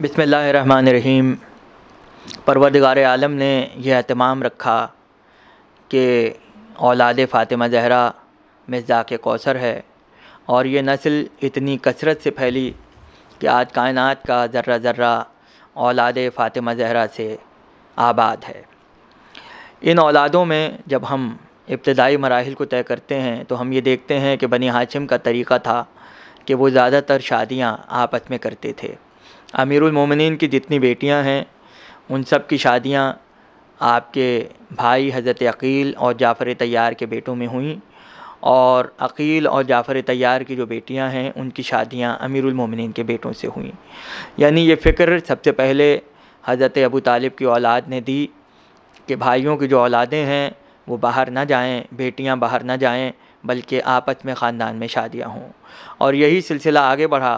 बिसमीम परवरदिगार आलम ने यह अहतमाम रखा कि औलाद फ़ातिमा जहरा के कौसर है और ये नस्ल इतनी कसरत से फैली कि आज कायनात का ज़र्रा ज़र्रा औलाद फ़ातिमा जहरा से आबाद है इन औलादों में जब हम इब्तदाई मराहल को तय करते हैं तो हम ये देखते हैं कि बनी हाशिम का तरीक़ा था कि वो ज़्यादातर शादियाँ आपस में करते थे मोमिनीन की जितनी बेटियां हैं उन सब की शादियां आपके भाई हज़रत अकील और जाफ़र तैयार के बेटों में हुई और अकील और जाफ़र तैयार की जो बेटियां हैं उनकी शादियां मोमिनीन के बेटों से हुई यानी ये फ़िक्र सबसे पहले हज़रत अबू तालिब की औलाद ने दी कि भाइयों की जो औलादें हैं वो बाहर ना जाएं बेटियां बाहर ना जाएं बल्कि आपस में ख़ानदान में शादियां हों और यही सिलसिला आगे बढ़ा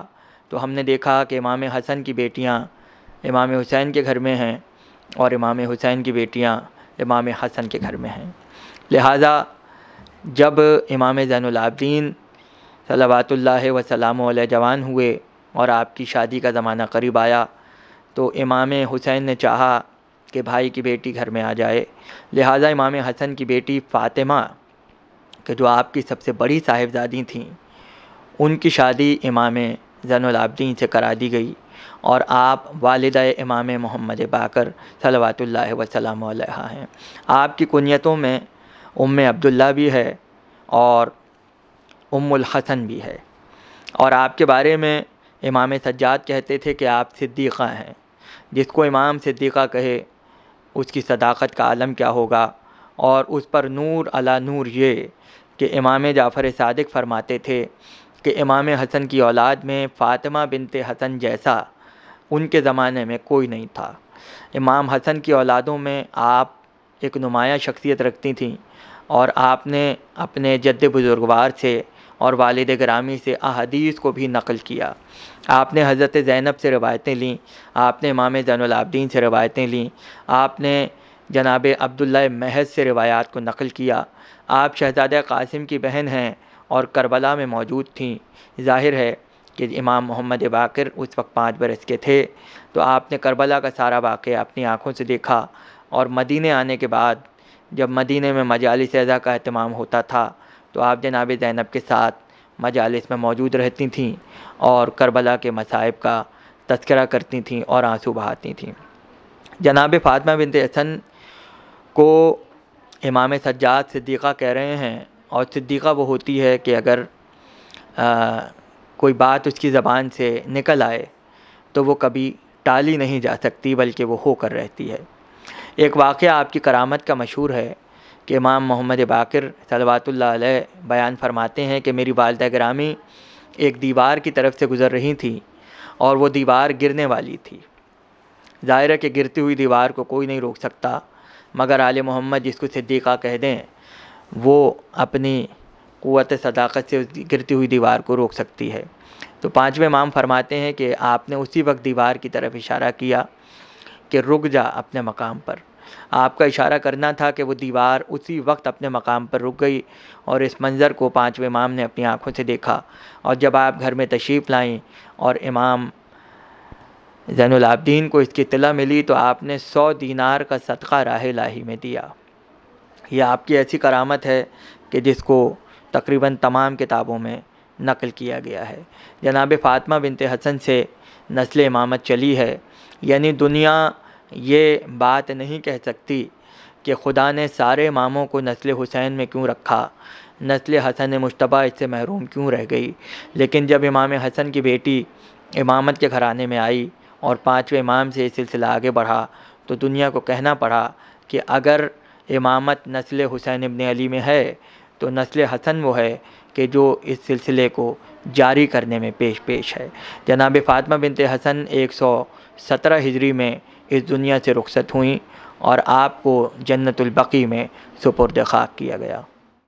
तो हमने देखा कि इमाम हसन की बेटियाँ इमाम हुसैन के घर में हैं और इमाम हुसैन की बेटियाँ इमाम हसन के घर में हैं लिहाजा जब इमाम ज़ैनलाब्दीन सलावातुल्ला वसलाम जवान हुए और आपकी शादी का ज़माना करीब आया तो इमाम हुसैन ने चाहा कि भाई की बेटी घर में आ जाए लिहाजा इमाम हसन की बेटी फ़ातिमा के जो आपकी सबसे बड़ी साहिबजादी थीं उनकी शादी इमाम ज़ैनलाबद्दीन से करा दी गई और आप वालद इमाम मोहम्मद बाकर सलवातल वसलम हैं आपकी कुनीतों में उम अब्दुल्ला भी है और उमुल हसन भी है और आपके बारे में इमाम सज्जाद कहते थे कि आप सिद्दीक़ा हैं जिसको इमाम सिद्दीक़ा कहे उसकी सदाकत का आलम क्या होगा और उस पर नूर अला नूर ये कि इमाम जाफ़र सदक फरमाते थे कि इमाम हसन की औलाद में फ़ातिमा बिनते हसन जैसा उनके ज़माने में कोई नहीं था इमाम हसन की औलादों में आप एक नुमाया शख्सियत रखती थी और आपने अपने जद बुज़ुर्गवार से और वालद ग्रामी से अदीस को भी नकल किया आपने हज़रत ज़ैनब से रवायतें लीं आपने इमाम जैनलाब्दीन से रवायतें लीं आपने जनाब अब्दुल्ल महज से रवायात को नकल किया आप शहजादा कासिम की बहन हैं और करबला में मौजूद थीं ज़ाहिर है कि इमाम मोहम्मद बाकर उस वक्त पाँच बरस के थे तो आपने करबला का सारा वाक़ अपनी आँखों से देखा और मदीने आने के बाद जब मदीने में मजालस अज़ा का अहतमाम होता था तो आप जनाब ज़ैनब के साथ मजालस में मौजूद रहती थीं और करबला के मसाइब का तस्करा करती थीं और आंसू बहाती थीं जनाब फ़ातमा बिन हसन को इमाम सज्जाद सिद्दीक़ा कह रहे हैं और सिद्दीक़ा वो होती है कि अगर आ, कोई बात उसकी ज़बान से निकल आए तो वो कभी टाली नहीं जा सकती बल्कि वो होकर रहती है एक वाक़ आपकी करामत का मशहूर है कि इमाम मोहम्मद बाकर सलवातुल्ल बयान फरमाते हैं कि मेरी वालद ग्रामी एक दीवार की तरफ से गुज़र रही थी और वो दीवार गिरने वाली थी ज़ाहिर है कि गिरती हुई दीवार को कोई नहीं रोक सकता मगर आल मोहम्मद जिसको सिद्दीक़ा कह दें वो अपनी क़ुत सदाकत से गिरती हुई दीवार को रोक सकती है तो पाँचवें इमाम फरमाते हैं कि आपने उसी वक्त दीवार की तरफ इशारा किया कि रुक जा अपने मकाम पर आपका इशारा करना था कि वो दीवार उसी वक्त अपने मकाम पर रुक गई और इस मंज़र को पाँचवें इमाम ने अपनी आँखों से देखा और जब आप घर में तशरीफ़ लाएँ और इमाम जैनलाब्दीन को इसकी तला मिली तो आपने सौ दीनार का सदका राह लाही में दिया यह आपकी ऐसी करामत है कि जिसको तकरीबन तमाम किताबों में नक़ल किया गया है जनाब फ़ातमा बिनते हसन से नस्ल इमामत चली है यानी दुनिया ये बात नहीं कह सकती कि खुदा ने सारे इमामों को नस्ल हुसैन में क्यों रखा नस्ल हसन मुशतबा इससे महरूम क्यों रह गई लेकिन जब इमाम हसन की बेटी इमामत के घराने में आई और पाँचवें इमाम से ये सिलसिला आगे बढ़ा तो दुनिया को कहना पड़ा कि अगर इमामत नस्ल हुसैन इबन अली में है तो नस्ल हसन वो है कि जो इस सिलसिले को जारी करने में पेश पेश है जनाब फ़ातमा बिनते हसन एक सौ सत्रह हिजरी में इस दुनिया से रुखसत हुई और आपको जन्नतुल्बकी में सुपुर्द खाक किया गया